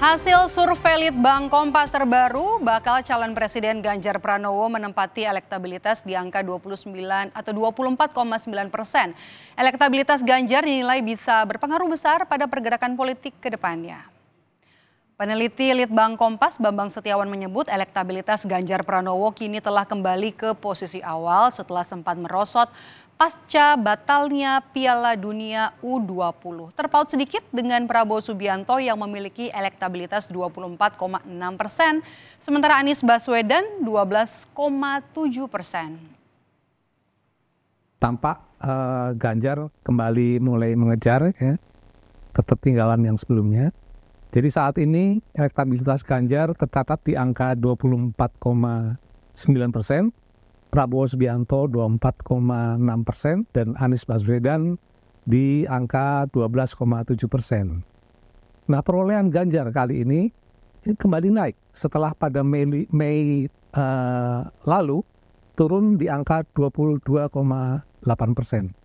Hasil survei Litbang Kompas terbaru, bakal calon presiden Ganjar Pranowo menempati elektabilitas di angka 29 atau 24,9 persen. Elektabilitas Ganjar dinilai bisa berpengaruh besar pada pergerakan politik ke depannya. Peneliti Litbang Kompas Bambang Setiawan menyebut elektabilitas Ganjar Pranowo kini telah kembali ke posisi awal setelah sempat merosot pasca batalnya Piala Dunia U20. Terpaut sedikit dengan Prabowo Subianto yang memiliki elektabilitas 24,6 persen, sementara Anies Baswedan 12,7 persen. Tampak uh, Ganjar kembali mulai mengejar ya, ketertinggalan yang sebelumnya. Jadi saat ini elektabilitas Ganjar tercatat di angka 24,9 persen, Prabowo Subianto 24,6 persen, dan Anies Baswedan di angka 12,7 persen. Nah perolehan Ganjar kali ini kembali naik setelah pada Mei, Mei uh, lalu turun di angka 22,8 persen.